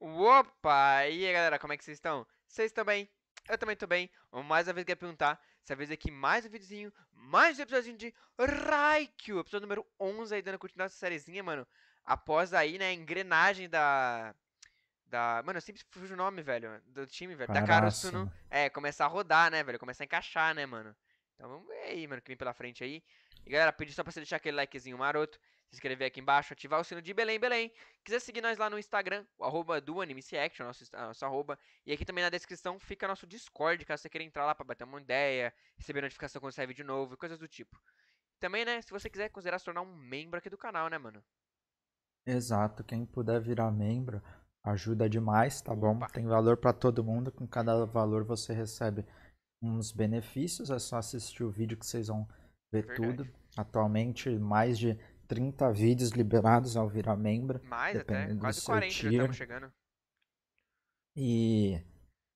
Opa! E aí, galera, como é que vocês estão? Vocês também? Eu também tô bem. Mais uma vez quer perguntar, essa vez aqui mais um videozinho, mais um episódio de Raikyu, episódio número 11 aí, dando continuidade essa sériezinha, mano. Após aí, né, a engrenagem da... Da... Mano, eu sempre fujo o nome, velho, do time, velho. Caraca. Da Karusuno. É, começar a rodar, né, velho, começar a encaixar, né, mano. Então vamos ver aí, mano, que vem pela frente aí. E galera, pedi só pra você deixar aquele likezinho maroto, se inscrever aqui embaixo, ativar o sino de Belém, Belém. Quiser seguir nós lá no Instagram, o arroba do AnimeCaction, nosso, nosso arroba. E aqui também na descrição fica nosso Discord, caso você queira entrar lá para bater uma ideia, receber notificação quando sair vídeo novo e coisas do tipo. Também, né, se você quiser considerar se tornar um membro aqui do canal, né, mano? Exato, quem puder virar membro ajuda demais, tá bom? Tem valor para todo mundo, com cada valor você recebe uns benefícios, é só assistir o vídeo que vocês vão ver Verdade. tudo. Atualmente, mais de 30 vídeos liberados ao virar membro. Mais até, quase 40 já estamos chegando. E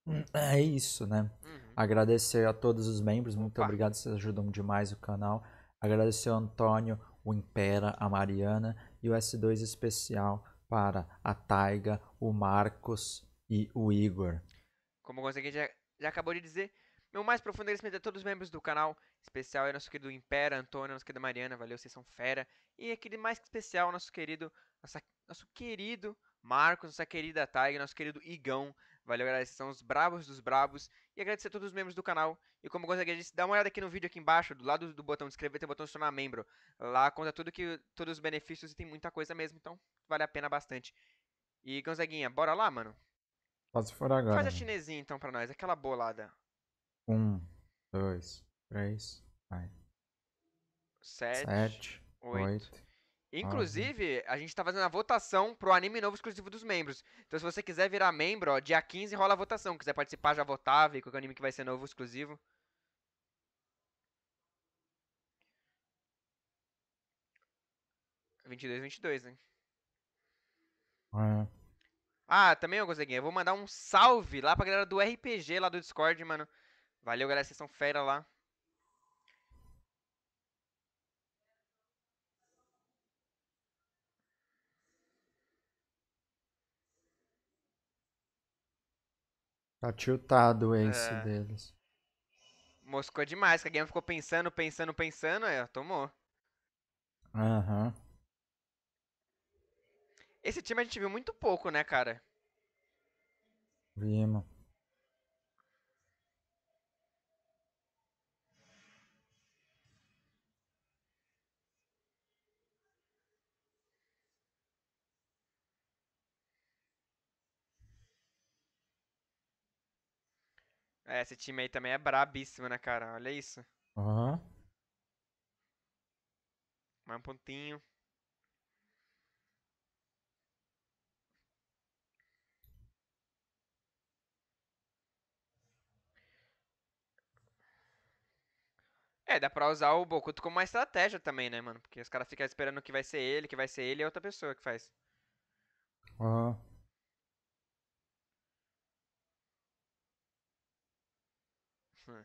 hum, é isso, né? Uhum. Agradecer a todos os membros, muito Opa. obrigado, vocês ajudam demais o canal. Agradecer ao Antônio, o Impera, a Mariana e o S2 especial para a Taiga, o Marcos e o Igor. Como o Gonzaguinha já, já acabou de dizer, meu mais profundo agradecimento a todos os membros do canal, especial é nosso querido Impera, Antônio, nossa querida Mariana, valeu, vocês são fera. E aquele mais especial, nosso querido, nossa, nosso querido Marcos, nossa querida Taiga, nosso querido Igão, valeu, galera, vocês são os bravos dos bravos. E agradecer a todos os membros do canal. E como eu disse, dá uma olhada aqui no vídeo aqui embaixo, do lado do botão de inscrever, tem o botão de se tornar membro. Lá conta tudo que, todos os benefícios e tem muita coisa mesmo, então vale a pena bastante. E Gonzaguinha, bora lá, mano? Posso for agora. Faz a né? chinesinha então pra nós, aquela bolada. Um, dois, três, vai. Sete, Sete oito. oito. Inclusive, a gente tá fazendo a votação pro anime novo exclusivo dos membros. Então, se você quiser virar membro, ó, dia 15 rola a votação. quiser participar, já votar, ver qual anime que vai ser novo exclusivo. Vinte e dois, vinte e dois, né? É. Ah, também, eu consegui. eu vou mandar um salve lá pra galera do RPG lá do Discord, mano. Valeu, galera. Vocês são fera lá. Tá tiltado esse é. deles. Moscou demais, que a game ficou pensando, pensando, pensando, aí, ó, tomou. Aham. Uhum. Esse time a gente viu muito pouco, né, cara? Vimos. É, esse time aí também é brabíssimo, né, cara? Olha isso. Aham. Uhum. Mais um pontinho. É, dá pra usar o Bokuto como uma estratégia também, né, mano? Porque os caras ficam esperando que vai ser ele, que vai ser ele e é outra pessoa que faz. Aham. Uhum. Hum.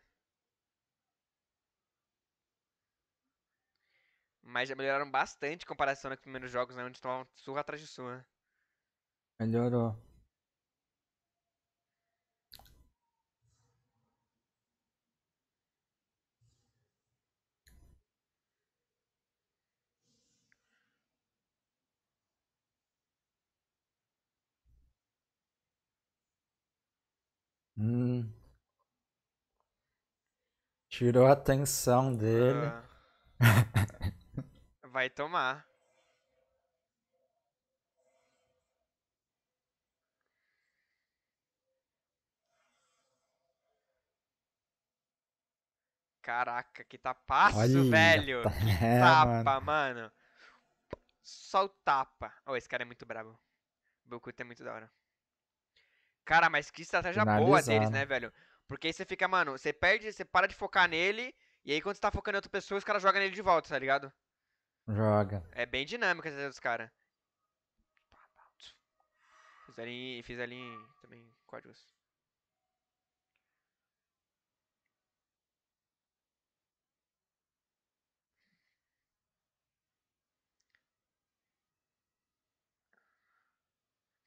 Mas já melhoraram bastante em comparação aos primeiros jogos, né? Onde tomavam surra atrás de surra. Melhorou. Hum. Tirou a atenção dele. Ah. Vai tomar. Caraca, que tapaço, Olha, velho. Tá... Que é, tapa, mano. mano. Só o tapa. Oh, esse cara é muito brabo. O Bokuto é muito da hora. Cara, mas que estratégia boa deles, né, né velho? Porque aí você fica, mano, você perde, você para de focar nele, e aí quando você tá focando em outra pessoa, os caras jogam nele de volta, tá ligado? Joga. É bem dinâmica essa dos caras. Fiz ali, fiz ali também códigos.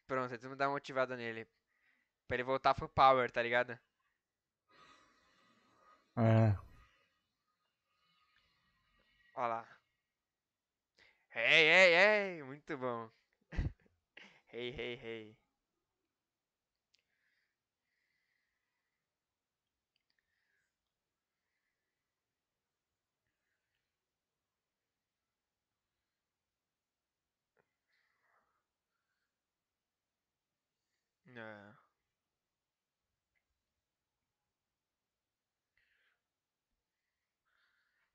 Pronto, temos que dar uma motivada nele. Pra ele voltar pro power, tá ligado? É. Olha lá. Ei, ei, ei. Muito bom. Ei, ei, ei. É.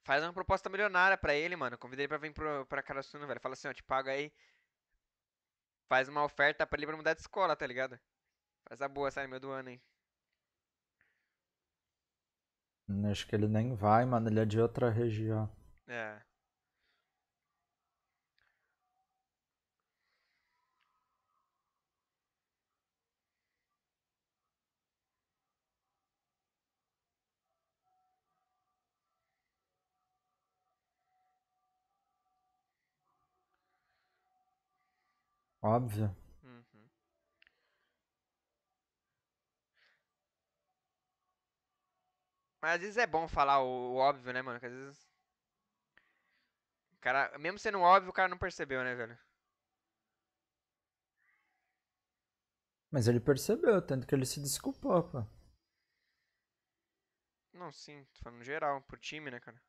Faz uma proposta milionária pra ele, mano. Convida ele pra vir pro, pra Karasuna, velho. Fala assim, ó, te paga aí. Faz uma oferta pra ele pra mudar de escola, tá ligado? Faz a boa, sai meu do ano, hein. Hum, acho que ele nem vai, mano. Ele é de outra região. É. Óbvio. Uhum. Mas às vezes é bom falar o, o óbvio, né, mano? Porque às vezes. O cara, mesmo sendo óbvio, o cara não percebeu, né, velho? Mas ele percebeu, tanto que ele se desculpou, pô. Não, sim, tô falando geral, pro time, né, cara?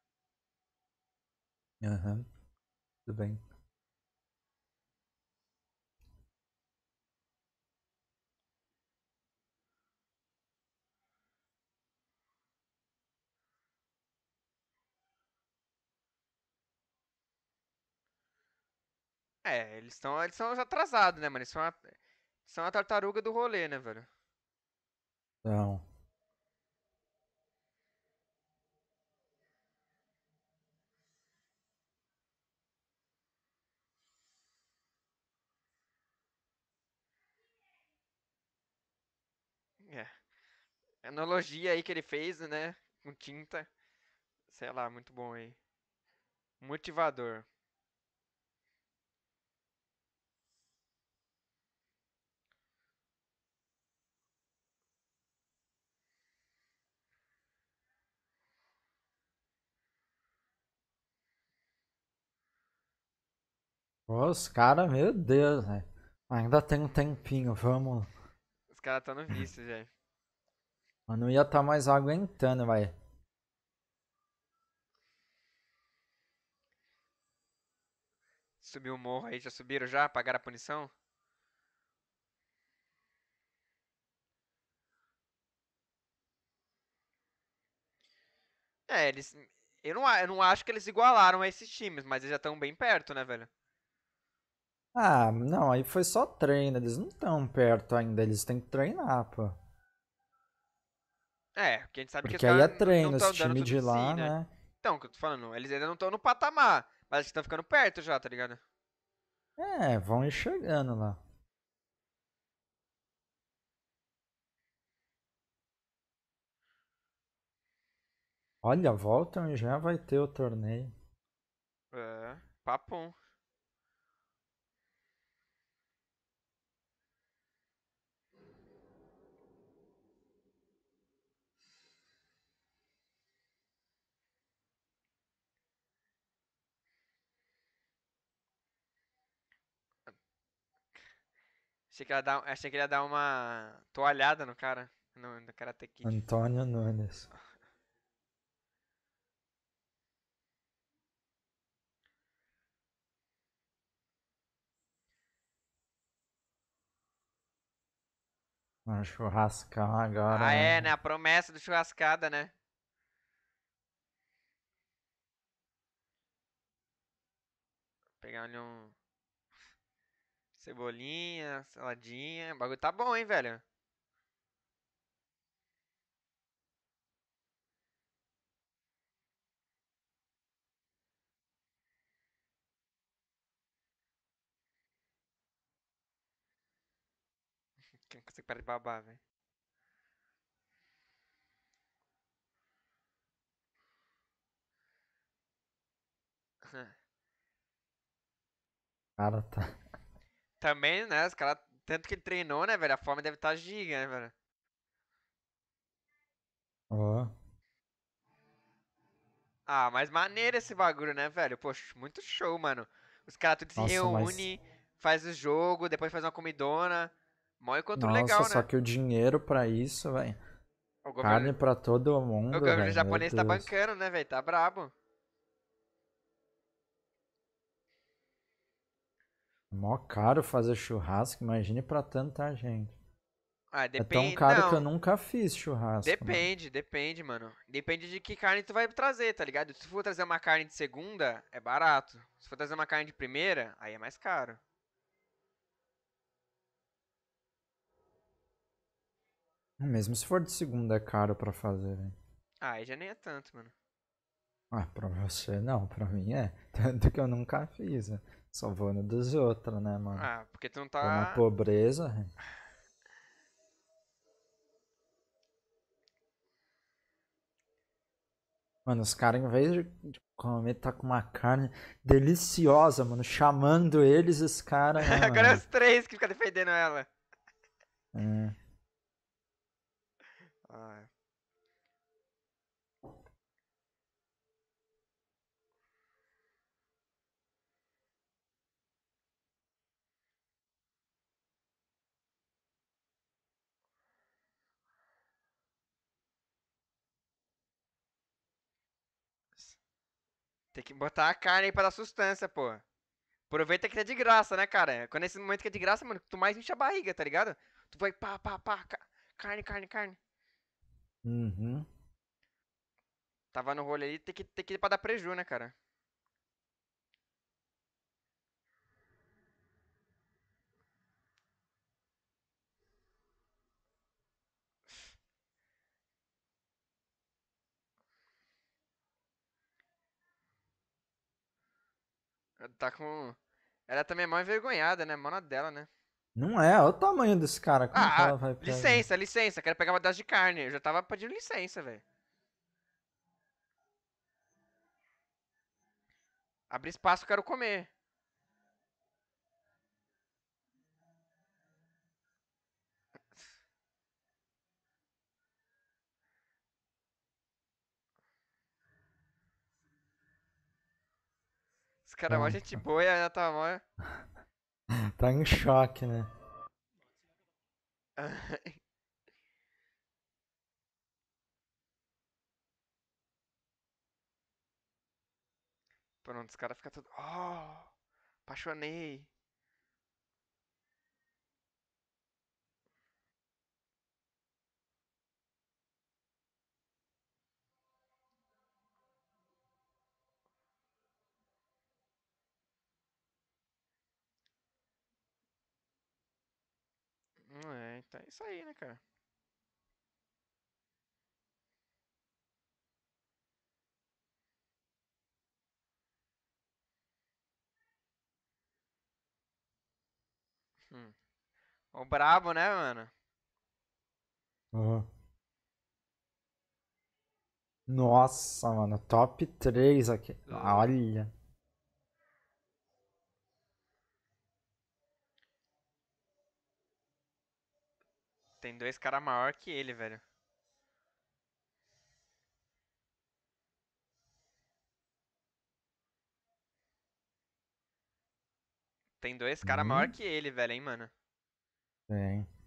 Aham. Uhum. Tudo bem. É, eles estão eles são atrasados, né, mano? Eles são a, são a tartaruga do rolê, né, velho? Não. É. Analogia aí que ele fez, né? Com tinta. Sei lá, muito bom aí. Motivador. Os caras, meu Deus, velho. Ainda tem um tempinho, vamos. Os caras estão tá no vício, velho. Mano, não ia estar tá mais aguentando, velho. Subiu o morro aí, já subiram já? Pagaram a punição? É, eles. Eu não, eu não acho que eles igualaram esses times, mas eles já estão bem perto, né, velho? Ah, não, aí foi só treino. Eles não estão perto ainda, eles têm que treinar, pô. É, porque a gente sabe porque que tá eles aí é treino, esse time de lá, si, né? né? Então, o que eu tô falando, eles ainda não estão no patamar, mas eles estão ficando perto já, tá ligado? É, vão enxergando chegando lá. Olha, voltam e já vai ter o torneio. É, papo. Achei que, ela dá, achei que ele ia dar uma toalhada no cara. No, no Karate Kid. Antônio Nunes. Um churrascão agora. Ah, é, né? né? A promessa do churrascada, né? Vou pegar ali um. Cebolinha, saladinha. O bagulho tá bom, hein, velho? Que consegue parar de babar, velho. Cara, tá. Também, né? Os caras. Tanto que ele treinou, né, velho? A fome deve estar tá giga, né, velho? Ó. Oh. Ah, mas maneiro esse bagulho, né, velho? Poxa, muito show, mano. Os caras tudo se reúne, mas... faz o jogo, depois faz uma comidona. Mó encontro Nossa, legal, né? só que o dinheiro pra isso, velho. Governo... Carne pra todo mundo, O governo véio, japonês tá bancando, né, velho? Tá brabo. Mó caro fazer churrasco, imagine pra tanta gente. Ah, depende, é tão caro não. que eu nunca fiz churrasco. Né? Depende, mano. depende, mano. Depende de que carne tu vai trazer, tá ligado? Se tu for trazer uma carne de segunda, é barato. Se for trazer uma carne de primeira, aí é mais caro. Mesmo se for de segunda, é caro pra fazer, velho. Né? Ah, aí já nem é tanto, mano. Ah, pra você não, pra mim é. Tanto que eu nunca fiz. Né? no dos outros, né, mano? Ah, porque tu não tá. na pobreza. Mano, os caras, em vez de comer, tá com uma carne deliciosa, mano. Chamando eles, os caras. Né, Agora é os três que ficam defendendo ela. É. Ah, Tem que botar a carne aí pra dar sustância, pô. Aproveita que tá de graça, né, cara? Quando é esse momento que é de graça, mano, tu mais enche a barriga, tá ligado? Tu vai pá, pá, pá, carne, carne, carne. Uhum. Tava no rolê aí, tem que, tem que ir pra dar preju, né, cara? tá com. Ela também é mó envergonhada, né? Mó na dela, né? Não é, olha o tamanho desse cara. Como ah, ela vai pegar? licença, licença, quero pegar uma das de carne. Eu já tava pedindo licença, velho. Abre espaço, quero comer. cara é uma ah. gente boa e né? ainda tá mó. tá em choque, né? Pronto, os caras ficam tudo. Oh! Apaixonei! Então é isso aí, né, cara? Hum. O brabo, né, mano? Uhum. Nossa, mano, top 3 aqui. Hum. Olha. tem dois caras maior que ele, velho. Tem dois caras hum. maior que ele, velho, hein, mano. Tem. É.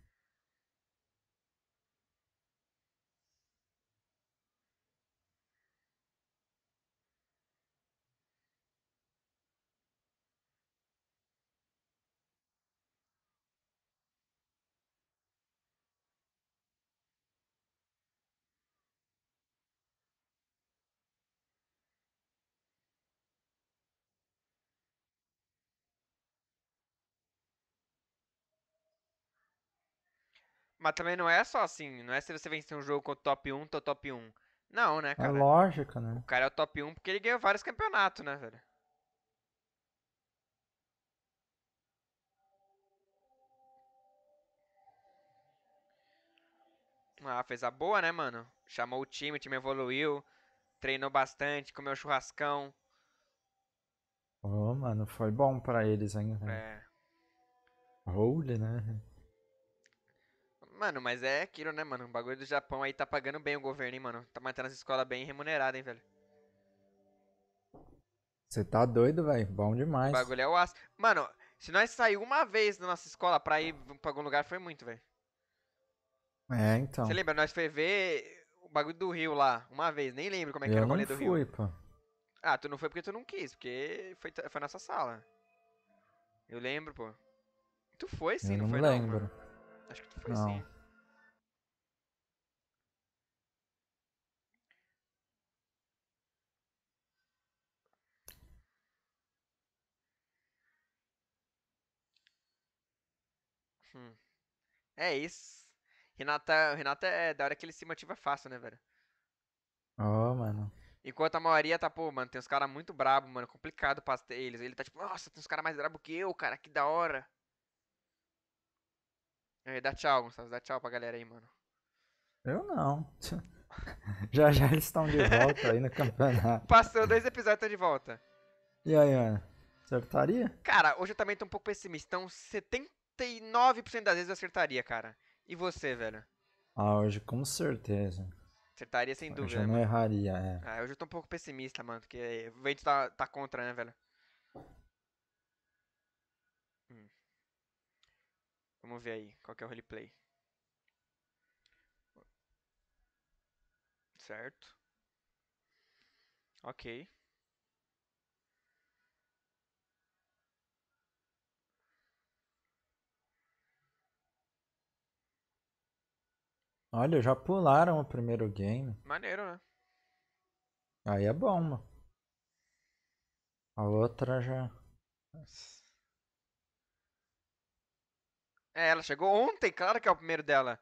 Mas também não é só assim, não é se você vencer um jogo contra o top 1, tô top 1. Não, né, é cara? É lógico, né? O cara é o top 1 porque ele ganhou vários campeonatos, né, velho? Ah, fez a boa, né, mano? Chamou o time, o time evoluiu, treinou bastante, comeu churrascão. Ô, oh, mano, foi bom pra eles ainda. É. Role, né? Mano, mas é aquilo, né, mano? O bagulho do Japão aí tá pagando bem o governo, hein, mano? Tá mantendo as escolas bem remuneradas, hein, velho? Você tá doido, velho? Bom demais. O bagulho é o aço. Mano, se nós sair uma vez da nossa escola pra ir pra algum lugar, foi muito, velho. É, então. Você lembra? Nós foi ver o bagulho do Rio lá, uma vez. Nem lembro como é que Eu era o rolê do fui, Rio. Eu não fui, pô. Ah, tu não foi porque tu não quis, porque foi, foi nessa sala. Eu lembro, pô. Tu foi sim, Eu não, não foi lembro. não, lembro. Acho que tu foi assim. não. sim. Hum. É isso. Renata, Renata é da hora que ele se motiva fácil, né, velho? Ó, oh, mano. Enquanto a maioria tá, pô, mano, tem uns caras muito brabo, mano, complicado pra eles. Ele tá tipo, nossa, tem uns caras mais brabo que eu, cara, que da hora. Aí, é, dá tchau, Gustavo. Dá tchau pra galera aí, mano. Eu não. já já eles estão de volta aí no campeonato. Passou dois episódios, estão de volta. E aí, mano? acertaria? Cara, hoje eu também tô um pouco pessimista. Então, 79% das vezes eu acertaria, cara. E você, velho? Ah, hoje com certeza. Acertaria sem hoje dúvida. Eu não mano. erraria, é. Ah, hoje eu tô um pouco pessimista, mano, porque o vento tá, tá contra, né, velho? Vamos ver aí qual é o roleplay. Certo. Ok. Olha, já pularam o primeiro game. Maneiro, né? Aí é bom, mano. A outra já. Nossa. É, ela chegou ontem, claro que é o primeiro dela.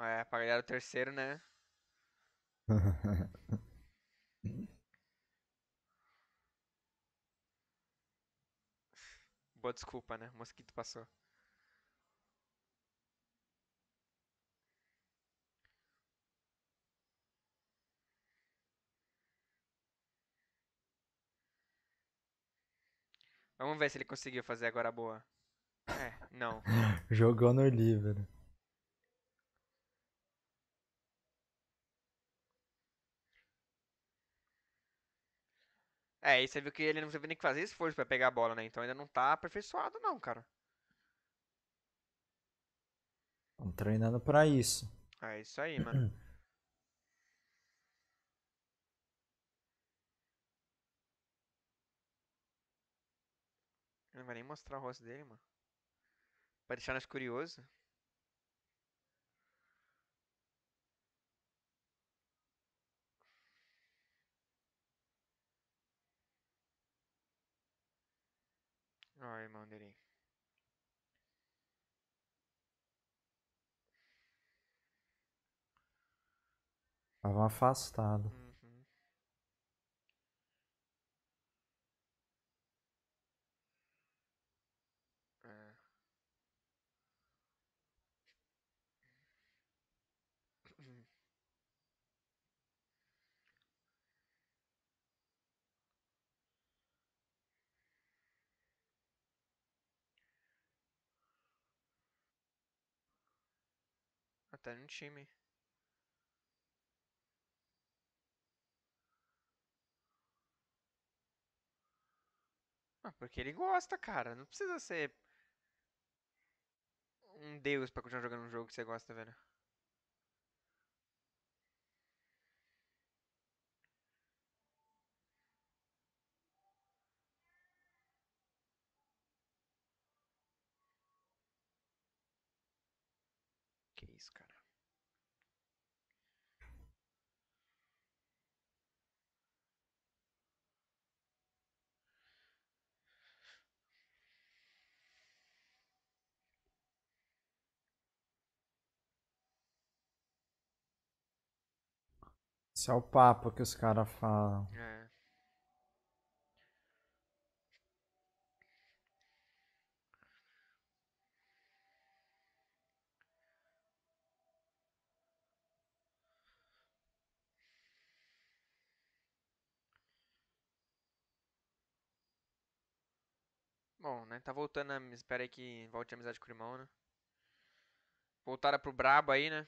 É, galera o terceiro, né? Boa desculpa, né? O mosquito passou. Vamos ver se ele conseguiu fazer agora a boa. É, não. Jogou no livro. É, e você viu que ele não teve nem que fazer esforço para pegar a bola, né? Então ainda não tá aperfeiçoado não, cara. Estão treinando para isso. É isso aí, mano. Ele não vai nem mostrar o rosto dele, mano. Vai deixar nós curiosos. Ó, o irmão dele. Tava afastado. Hum. tá no time. Ah, porque ele gosta, cara. Não precisa ser um deus pra continuar jogando um jogo que você gosta, velho. Que isso, cara. Esse é o papo que os caras falam. É. Bom, né? Tá voltando a. Espera aí que volte a amizade com o irmão, né? Voltaram pro brabo aí, né?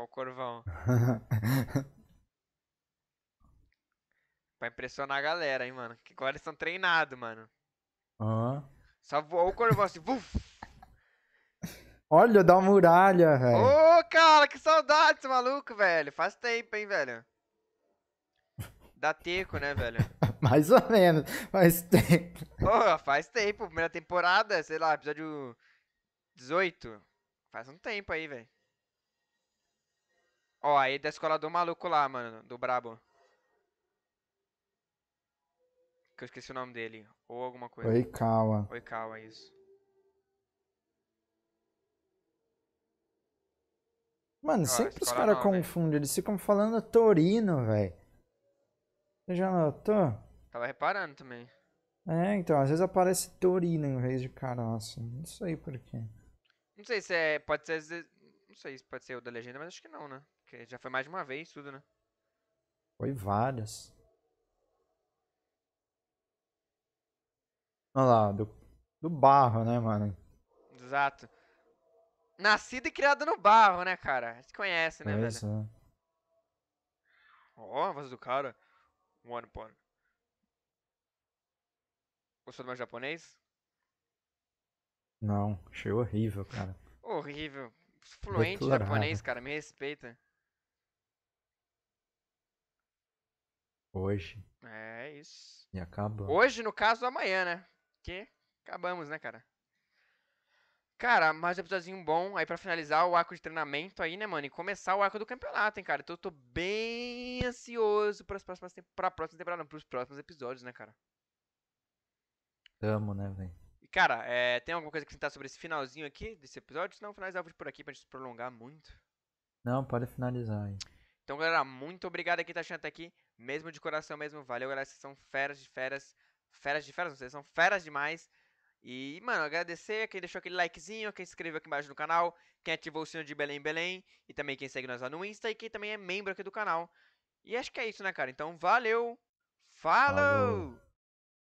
Qual corvão? pra impressionar a galera, hein, mano. Que agora eles estão treinados, mano. Só voou o corvão assim. Vuf! Olha, da muralha, velho. Ô, oh, cara, que saudade desse maluco, velho. Faz tempo, hein, velho. Dá teco, né, velho? Mais ou menos. Faz tempo. Pô, faz tempo. Primeira temporada, sei lá, episódio 18. Faz um tempo aí, velho. Ó, aí é da escola do maluco lá, mano, do brabo. Que eu esqueci o nome dele. Ou alguma coisa. Oi, Kawa, isso. Mano, Ó, sempre os caras confundem. Eles ficam falando Torino, velho. Você já notou? Tava reparando também. É, então, às vezes aparece Torino em vez de Caroça. Não sei porquê. Não sei se é. Pode ser. Não sei se pode ser o da legenda, mas acho que não, né? já foi mais de uma vez tudo, né? Foi várias. Olha lá, do, do barro, né, mano? Exato. Nascido e criado no barro, né, cara? A gente conhece, né, é velho? Né? Ó, oh, a voz do cara. One Pon. Gostou do meu japonês? Não, achei horrível, cara. horrível. Fluente japonês, cara, me respeita. Hoje. É isso. E acaba. Hoje, no caso, amanhã, né? Que acabamos, né, cara? Cara, mais um episódio bom aí para finalizar o arco de treinamento aí, né, mano? E começar o arco do campeonato, hein, cara? Então eu tô bem ansioso para as próximas pra próxima temporada, para os próximos episódios, né, cara? Tamo, né, velho? E cara, é, tem alguma coisa que sentar tá sobre esse finalzinho aqui desse episódio? se não finalizar por aqui pra gente se prolongar muito. Não, pode finalizar aí. Então, galera, muito obrigado a tá achando até aqui. Mesmo de coração mesmo, valeu, galera. Vocês são feras de feras. Feras de feras, vocês são feras demais. E, mano, agradecer quem deixou aquele likezinho, quem se inscreveu aqui embaixo no canal, quem ativou o sino de Belém Belém, e também quem segue nós lá no Insta e quem também é membro aqui do canal. E acho que é isso, né, cara? Então, valeu! Falou! Falou.